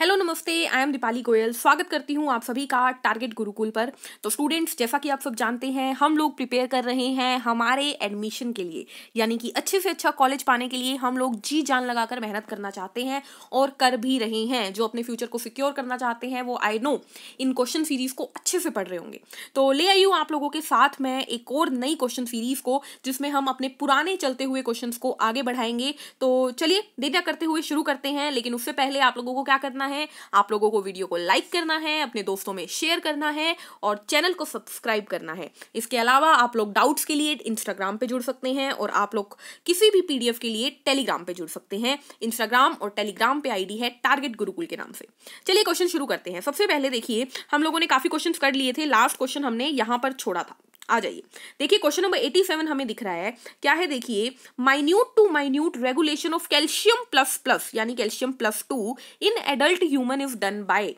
hello नमस्ते I am Deepali Goyal स्वागत करती हूँ आप सभी का टारगेट गुरुकुल पर तो स्टूडेंट्स जैसा कि आप सब जानते हैं हम लोग प्रिपेयर कर रहे हैं हमारे एडमिशन के लिए यानी कि अच्छे से अच्छा कॉलेज पाने के लिए हम लोग जी जान लगाकर मेहनत करना चाहते हैं और कर भी रहे हैं जो अपने फ्यूचर को सिक्योर करना चाहते हैं वो आई नो इन क्वेश्चन सीरीज़ को अच्छे से पढ़ रहे होंगे तो ले आई हूँ आप लोगों के साथ मैं एक और नई क्वेश्चन सीरीज़ को जिसमें हम अपने पुराने चलते हुए क्वेश्चन को आगे बढ़ाएंगे तो चलिए देना करते हुए शुरू करते हैं लेकिन उससे पहले आप लोगों को क्या करना करना है आप लोगों को वीडियो को लाइक करना है अपने दोस्तों में शेयर करना है और चैनल को सब्सक्राइब करना है इसके अलावा आप लोग डाउट्स के लिए इंस्टाग्राम पे जुड़ सकते हैं और आप लोग किसी भी पीडीएफ के लिए टेलीग्राम पे जुड़ सकते हैं इंस्टाग्राम और टेलीग्राम पे आईडी है टारगेट गुरुकुल के नाम से चलिए क्वेश्चन शुरू करते हैं सबसे पहले देखिए हम लोगों ने काफी क्वेश्चन कर लिए थे लास्ट क्वेश्चन हमने यहाँ पर छोड़ा था आ जाइए देखिए क्वेश्चन नंबर एटी सेवन हमें दिख रहा है क्या है देखिए minute to minute regulation of calcium plus plus यानी calcium plus two in adult human is done by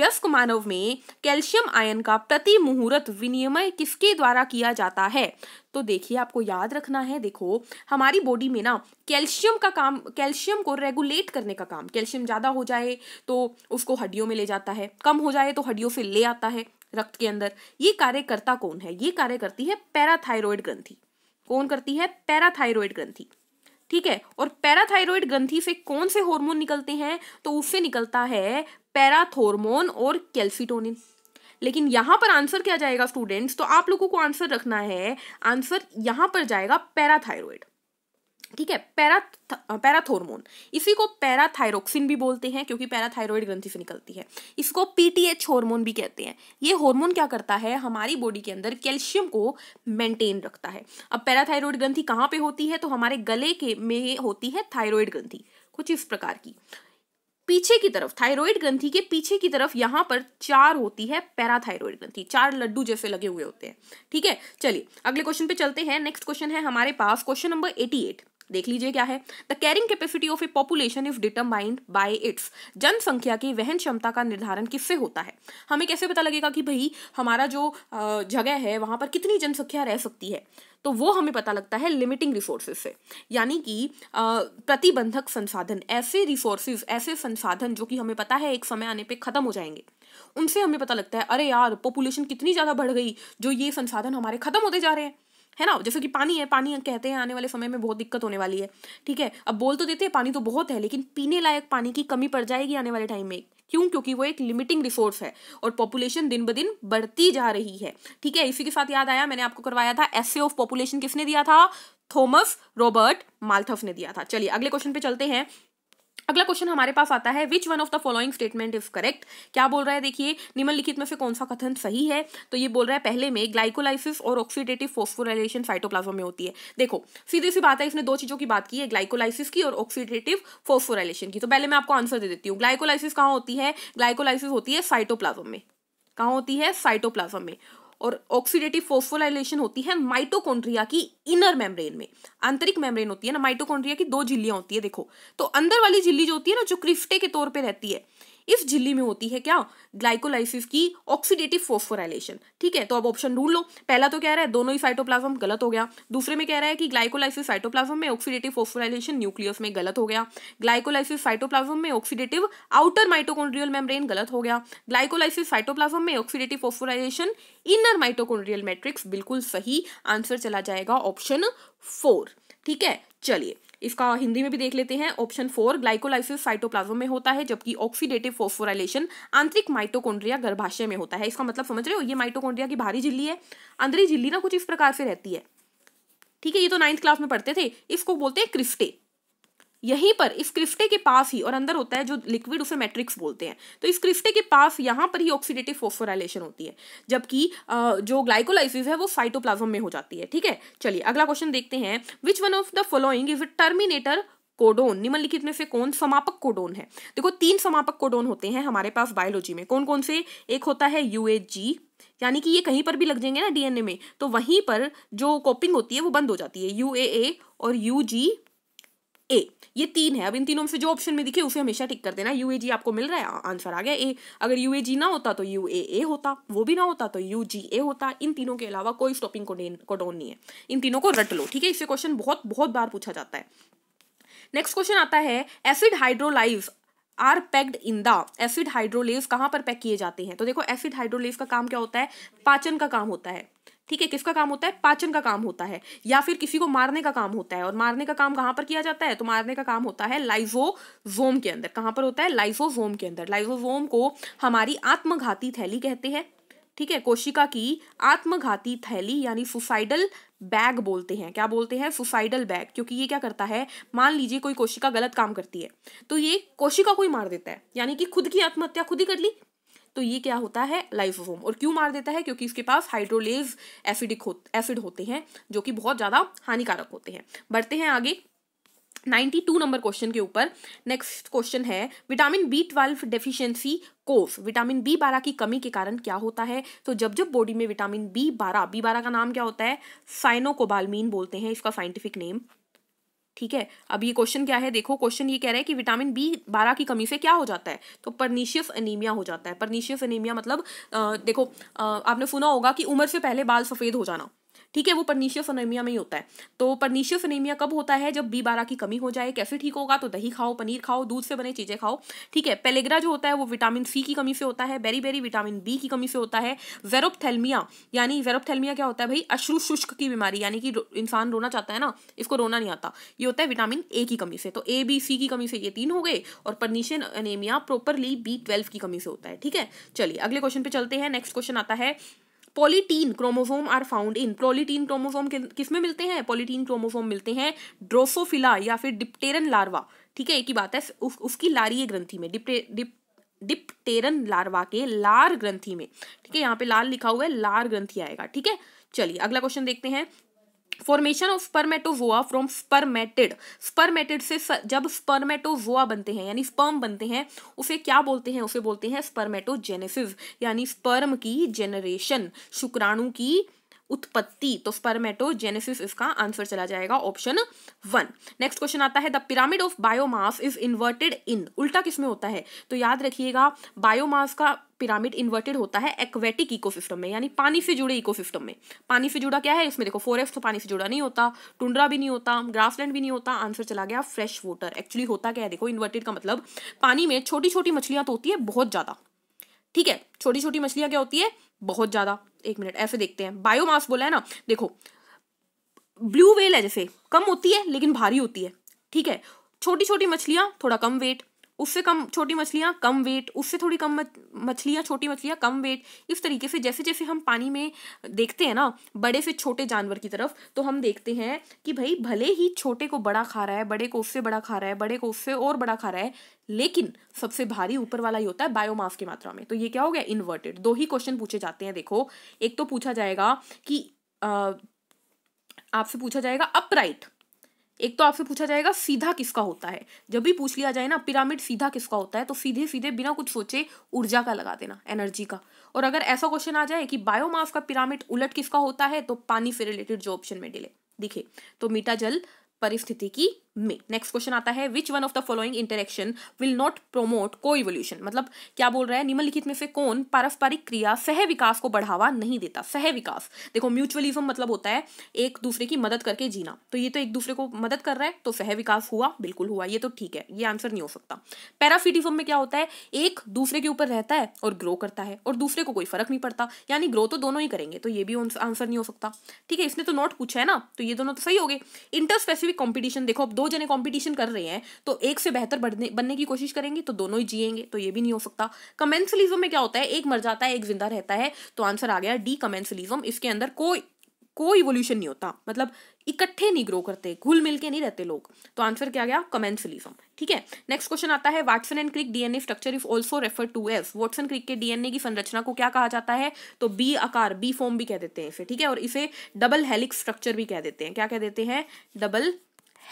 व्यस्क मानव में कैल्शियम आयन का प्रति मुहूर्त विनियमय किसके द्वारा किया जाता है तो देखिए आपको याद रखना है देखो हमारी बॉडी में ना कैल्शियम का काम कैल्शियम को रेगुलेट करने का काम कैल्शियम ज़्यादा हो जाए तो उसको हड्डियों में ले जाता है कम हो जाए तो हड्डियों से ले आता है रक्त के अंदर ये कार्यकर्ता कौन है ये कार्य करती है पैराथायरॉयड ग्रंथि कौन करती है पैराथायरॉयड ग्रंथि ठीक है और पैराथायरॉयड ग्रंथि से कौन से हार्मोन निकलते हैं तो उससे निकलता है पैराथोरमोन और कैल्सिटोनिन लेकिन यहां पर आंसर क्या जाएगा स्टूडेंट्स तो आप लोगों को आंसर रखना है आंसर यहां पर जाएगा पैराथायरॉयड ठीक है पैरा पैराथोरमोन इसी को पैराथायरोक्सिन भी बोलते हैं क्योंकि पैराथायरॉयड ग्रंथि से निकलती है इसको पीटीएच हार्मोन भी कहते हैं ये हार्मोन क्या करता है हमारी बॉडी के अंदर कैल्शियम को मेंटेन रखता है अब पैराथायरॉयड ग्रंथि कहाँ पे होती है तो हमारे गले के में होती है थायरॉयड ग्रंथि कुछ इस प्रकार की पीछे की तरफ थायराइड ग्रंथि के पीछे की तरफ यहाँ पर चार होती है पैराथायराइड ग्रंथि चार लड्डू जैसे लगे हुए होते हैं ठीक है चलिए अगले क्वेश्चन पे चलते हैं नेक्स्ट क्वेश्चन है हमारे पास क्वेश्चन नंबर एटी एट देख लीजिए क्या है the carrying capacity of a population is determined by its जनसंख्या की वहन क्षमता का निर्धारण किससे होता है हमें कैसे पता लगेगा कि भाई हमारा जो जगह है वहां पर कितनी जनसंख्या रह सकती है तो वो हमें पता लगता है लिमिटिंग रिसोर्सेज से यानी कि प्रतिबंधक संसाधन ऐसे रिसोर्सेज ऐसे संसाधन जो कि हमें पता है एक समय आने पे खत्म हो जाएंगे उनसे हमें पता लगता है अरे यार पॉपुलेशन कितनी ज़्यादा बढ़ गई जो ये संसाधन हमारे खत्म होते जा रहे हैं है ना जैसे कि पानी है पानी कहते हैं आने वाले समय में बहुत दिक्कत होने वाली है ठीक है अब बोल तो देते हैं पानी तो बहुत है लेकिन पीने लायक पानी की कमी पड़ जाएगी आने वाले टाइम में क्यों क्योंकि वो एक लिमिटिंग रिसोर्स है और पॉपुलेशन दिन ब दिन बढ़ती जा रही है ठीक है इसी के साथ याद आया मैंने आपको करवाया था एस ऑफ पॉपुलेशन किसने दिया था थॉमस रॉबर्ट माल्थफ ने दिया था चलिए अगले क्वेश्चन पे चलते हैं अगला क्वेश्चन हमारे पास आता है which one of the following statement is correct क्या बोल रहा है देखिए निम्नलिखित में से कौन सा कथन सही है तो ये बोल रहा है पहले में ग्लाइकोलाइसिस और ऑक्सीडेटिव फोस्फोराइजेशन साइटोप्लाज्म में होती है देखो सीधी सी बात है इसने दो चीज़ों की बात की है ग्लाइकोलाइसिस की और ऑक्सीडेटिव फोस्फोराइजेशन की तो पहले मैं आपको आंसर दे देती हूँ ग्लाइकोलाइसिस कहाँ होती है ग्लाइकोलाइसिस होती है साइटोप्लाज्म में कहाँ होती है साइटोप्लाज्म में और ऑक्सीडेटिव फोस्फोलाइलेशन होती है माइटोकॉन्ड्रिया की इनर मेम्ब्रेन में आंतरिक मेम्ब्रेन होती है ना माइटोकॉन्ड्रिया की दो झिल्लियां होती है देखो तो अंदर वाली झिल्ली जो होती है ना जो क्रिफ्टे के तौर पर रहती है इस झिल्ली में होती है क्या ग्लाइकोलाइसिस की ऑक्सीडेटिव फोस्फोराइलेशन ठीक है तो अब ऑप्शन ढूंढ लो पहला तो कह रहा है दोनों ही साइटोप्लाज्म गलत हो गया दूसरे में कह रहा है कि ग्लाइकोलाइसिस साइटोप्लाज्म में ऑक्सीडेटिव फोस्फोराइलेशन न्यूक्लियस में गलत हो गया ग्लाइकोलाइसिस साइटोप्लाज्म में ऑक्सीडेटिव आउटर माइटोकॉन्ड्रियल मेम्ब्रेन गलत हो गया ग्लाइकोलाइसिस साइटोप्लाज्म में oxidative phosphorylation inner mitochondrial matrix बिल्कुल सही आंसर चला जाएगा ऑप्शन फोर ठीक है चलिए इसका हिंदी में भी देख लेते हैं ऑप्शन फोर ग्लाइकोलाइसिस साइटोप्लाज्म में होता है जबकि ऑक्सीडेटिव फोस्फोराइलेशन आंतरिक माइटोकॉन्ड्रिया गर्भाशय में होता है इसका मतलब समझ रहे हो ये माइटोकॉन्ड्रिया की भारी झिल्ली है अंदरी झिल्ली ना कुछ इस प्रकार से रहती है ठीक है ये तो नाइन्थ क्लास में पढ़ते थे इसको बोलते हैं क्रिस्टे यहीं पर इस क्रिफ्टे के पास ही और अंदर होता है जो लिक्विड उसे मैट्रिक्स बोलते हैं तो इस क्रिफ्टे के पास यहाँ पर ही ऑक्सीडेटिव फोस्फोराइलेशन होती है जबकि जो ग्लाइकोलाइसिस है वो साइटोप्लाज्म में हो जाती है ठीक है चलिए अगला क्वेश्चन देखते हैं which one of the following is terminator codon निम्नलिखित में से कौन समापक कोडोन है देखो तीन समापक कोडोन होते हैं हमारे पास बायोलॉजी में कौन कौन से एक होता है यू यानी कि ये कहीं पर भी लग जाएंगे ना डीएनए में तो वहीं पर जो कॉपिंग होती है वो बंद हो जाती है यू ए और यू जी ए ये तीन है अब इन तीनों में से जो ऑप्शन में दिखे उसे हमेशा टिक कर देना यू आपको मिल रहा है आंसर आ गया ए अगर यू ना होता तो यू होता वो भी ना होता तो यू ए होता इन तीनों के अलावा कोई स्टॉपिंग कोडोन नहीं है इन तीनों को रट लो ठीक है इससे क्वेश्चन बहुत बहुत बार पूछा जाता है नेक्स्ट क्वेश्चन आता है acid hydrolases are packed in the acid hydrolases कहाँ पर पैक किए जाते हैं तो देखो एसिड हाइड्रोलेव का काम क्या होता है पाचन का काम होता है ठीक है किसका काम होता है पाचन का काम होता है या फिर किसी को मारने का काम होता है और मारने का काम कहां पर किया जाता है तो मारने का काम होता है लाइजोजोम के अंदर कहां पर होता है लाइजोजोम के अंदर लाइजोजोम को हमारी आत्मघाती थैली कहते हैं ठीक है कोशिका की आत्मघाती थैली यानी सुसाइडल बैग बोलते हैं क्या बोलते हैं सुसाइडल बैग क्योंकि ये क्या करता है मान लीजिए कोई कोशिका गलत काम करती है तो ये कोशिका को ही मार देता है यानी कि खुद की आत्महत्या खुद ही कर ली तो ये क्या होता है लाइसोसोम और क्यों मार देता है क्योंकि इसके पास हाइड्रोलेज एसिडिक हो एसिड होते हैं जो कि बहुत ज़्यादा हानिकारक होते हैं बढ़ते हैं आगे 92 नंबर क्वेश्चन के ऊपर नेक्स्ट क्वेश्चन है vitamin B twelve deficiency causes vitamin B बारह की कमी के कारण क्या होता है तो जब जब बॉडी में विटामिन बी बारह बी बारह का नाम क्या होता है साइनोकोबालमीन बोलते हैं इसका साइंटिफिक नेम ठीक है अब ये क्वेश्चन क्या है देखो क्वेश्चन ये कह रहा है कि विटामिन बी बारह की कमी से क्या हो जाता है तो परनीशियस एनीमिया हो जाता है परनीशियस एनीमिया मतलब आ, देखो आ, आपने सुना होगा कि उम्र से पहले बाल सफ़ेद हो जाना ठीक है वो परनीशियस अनेमिया में ही होता है तो परनीशियस अनेमिया कब होता है जब बी बारह की कमी हो जाए कैसे ठीक होगा तो दही खाओ पनीर खाओ दूध से बने चीज़ें खाओ ठीक है पेलेग्रा जो होता है वो विटामिन सी की कमी से होता है बेरी बेरी विटामिन बी की कमी से होता है जेरोपथेलमिया यानी जेरोपथेलमिया क्या होता है भाई अश्रु शुष्क की बीमारी यानी कि इंसान रोना चाहता है ना इसको रोना नहीं आता ये होता है विटामिन ए की कमी से तो ए बी सी की कमी से ये तीन हो गए और pernicious anaemia properly B twelve की कमी से होता है ठीक है चलिए अगले क्वेश्चन पे चलते हैं नेक्स्ट क्वेश्चन आता है polytene chromosome are found in polytene chromosome किस में मिलते हैं पॉलीटीन क्रोमोसोम मिलते हैं ड्रोसोफिला या फिर डिप्टेरन लार्वा ठीक है एक ही बात है उस, उसकी लारीय ग्रंथि में डिप्टे डिप डिप्टेरन लार्वा के लार ग्रंथि में ठीक है यहाँ पे लाल लिखा हुआ है लार ग्रंथि आएगा ठीक है चलिए अगला क्वेश्चन देखते हैं formation of spermatozoa from spermatid spermatid से जब स्पर्मेटोजोआ बनते हैं यानी स्पर्म बनते हैं उसे क्या बोलते हैं उसे बोलते हैं स्पर्मेटोजेनेसिस यानी स्पर्म की जेनरेशन शुक्राणु की उत्पत्ति तो स्पर्मेटोजेनेसिस इसका आंसर चला जाएगा ऑप्शन वन नेक्स्ट क्वेश्चन आता है the pyramid of biomass is inverted in उल्टा किसमें होता है तो याद रखिएगा बायोमास का पिरामिड इन्वर्टेड होता है एक्वेटिक इकोसिस्टम में यानी पानी से जुड़े इकोसिस्टम में पानी से जुड़ा क्या है इसमें देखो फॉरेस्ट तो पानी से जुड़ा नहीं होता टुंड्रा भी नहीं होता ग्रासलैंड भी नहीं होता आंसर चला गया फ्रेश वाटर एक्चुअली होता क्या है देखो इन्वर्टेड का मतलब पानी में छोटी छोटी मछलियां तो होती है बहुत ज़्यादा ठीक है छोटी छोटी मछलियां क्या होती है बहुत ज़्यादा एक मिनट ऐसे देखते हैं बायोमास बोला है ना देखो ब्लू वेल है जैसे कम होती है लेकिन भारी होती है ठीक है छोटी छोटी मछलियाँ थोड़ा कम वेट उससे कम छोटी मछलियाँ कम वेट उससे थोड़ी कम मछलियाँ छोटी मछलियाँ कम वेट इस तरीके से जैसे जैसे हम पानी में देखते हैं ना बड़े से छोटे जानवर की तरफ तो हम देखते हैं कि भाई भले ही छोटे को बड़ा खा रहा है बड़े को उससे बड़ा खा रहा है बड़े को उससे और बड़ा खा रहा है लेकिन सबसे भारी ऊपर वाला ही होता है बायोमास की मात्रा में तो ये क्या हो गया इन्वर्टेड दो ही क्वेश्चन पूछे जाते हैं देखो एक तो पूछा जाएगा कि आपसे पूछा जाएगा अपराइट एक तो आपसे पूछा जाएगा सीधा किसका होता है जब भी पूछ लिया जाए ना पिरामिड सीधा किसका होता है तो सीधे सीधे बिना कुछ सोचे ऊर्जा का लगा देना एनर्जी का और अगर ऐसा क्वेश्चन आ जाए कि बायोमास का पिरामिड उलट किसका होता है तो पानी से रिलेटेड जो ऑप्शन में डिले दिखे तो मीठा जल परिस्थिति की में नेक्स्ट क्वेश्चन आता है which one of the following interaction will not promote coevolution मतलब क्या बोल रहा है निम्नलिखित में से कौन पारस्परिक क्रिया सह विकास को बढ़ावा नहीं देता सह विकास देखो म्यूचुअलिज्म मतलब होता है एक दूसरे की मदद करके जीना तो ये तो एक दूसरे को मदद कर रहा है तो सह विकास हुआ बिल्कुल हुआ ये तो ठीक है ये आंसर नहीं हो सकता पैराफिटिज्म में क्या होता है एक दूसरे के ऊपर रहता है और ग्रो करता है और दूसरे को कोई फर्क नहीं पड़ता यानी ग्रो तो दोनों ही करेंगे तो ये भी आंसर नहीं हो सकता ठीक है इसने तो नोट पूछा है ना तो ये दोनों तो सही हो गए इंटर स्पेसिफिक कॉम्पिटिशन देखो अब दो दो जने कॉम्पिटिशन कर रहे हैं तो एक से बेहतर बढ़ने बनने की कोशिश करेंगे तो दोनों ही जिएंगे तो ये भी नहीं हो सकता कमेंसलिज्म में क्या होता है एक मर जाता है एक जिंदा रहता है तो आंसर आ गया डी कमेंसलिज्म इसके अंदर कोई कोई इवोल्यूशन नहीं होता मतलब इकट्ठे नहीं ग्रो करते घुल मिल के नहीं रहते लोग तो आंसर क्या गया कमेंसलिज्म ठीक है नेक्स्ट क्वेश्चन आता है Watson and Crick DNA structure is also refer to as Watson Crick के डीएनए की संरचना को क्या कहा जाता है तो बी आकार बी फॉर्म भी कह देते हैं इसे ठीक है और इसे डबल हेलिक्स स्ट्रक्चर भी कह देते हैं क्या कह देते हैं डबल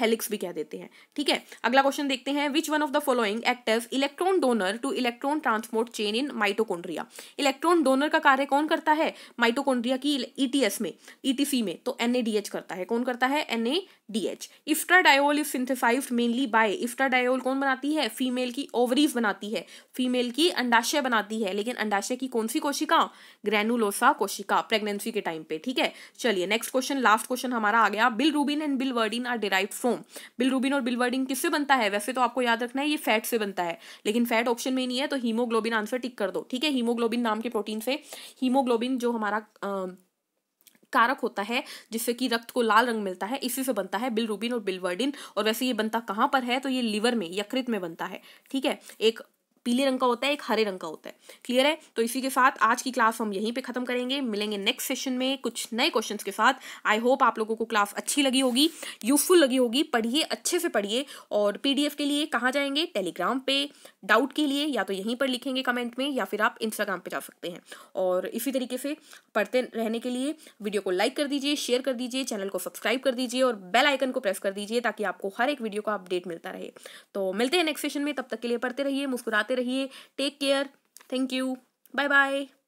हेलिक्स भी कह देते हैं ठीक है अगला क्वेश्चन देखते हैं which one of the following acts as electron donor to electron transport chain in mitochondria electron donor का कार्य कौन करता है माइटोकोड्रिया की ईटीएस e में ईटीसी e में तो एनएडीएच करता है कौन करता है NADH estradiol is synthesize mainly by diol कौन बनाती है फीमेल की ओवरीज बनाती है फीमेल की अंडाशय बनाती है लेकिन अंडाशय की कौन सी कोशिका ग्रेनुलोसा कोशिका प्रेगनेंसी के टाइम पे ठीक है चलिए नेक्स्ट क्वेश्चन लास्ट क्वेश्चन हमारा आ गया bilirubin and biliverdin are derive from bilirubin और बिल वर्डिन किससे बनता है वैसे तो आपको याद रखना है ये फैट से बनता है लेकिन फैट ऑप्शन में नहीं है तो हीमोग्लोबिन आंसर टिक कर दो ठीक है हीमोग्लोबिन नाम के प्रोटीन से हीमोग्लोबिन जो हमारा आ, कारक होता है जिससे कि रक्त को लाल रंग मिलता है इसी से बनता है बिलरूबिन और बिलवर्डिन और वैसे ये बनता कहाँ पर है तो ये लीवर में यकृत में बनता है ठीक है एक पीले रंग का होता है एक हरे रंग का होता है क्लियर है तो इसी के साथ आज की क्लास हम यहीं पे ख़त्म करेंगे मिलेंगे नेक्स्ट सेशन में कुछ नए क्वेश्चन के साथ आई होप आप लोगों को क्लास अच्छी लगी होगी यूजफुल लगी होगी पढ़िए अच्छे से पढ़िए और पी के लिए कहाँ जाएंगे टेलीग्राम पर डाउट के लिए या तो यहीं पर लिखेंगे कमेंट में या फिर आप इंस्टाग्राम पर जा सकते हैं और इसी तरीके से पढ़ते रहने के लिए वीडियो को लाइक कर दीजिए शेयर कर दीजिए चैनल को सब्सक्राइब कर दीजिए और बेल आइकन को प्रेस कर दीजिए ताकि आपको हर एक वीडियो का अपडेट मिलता रहे तो मिलते हैं नेक्स्ट सेशन में तब तक के लिए पढ़ते रहिए मुस्कुराते रहिए take care thank you bye bye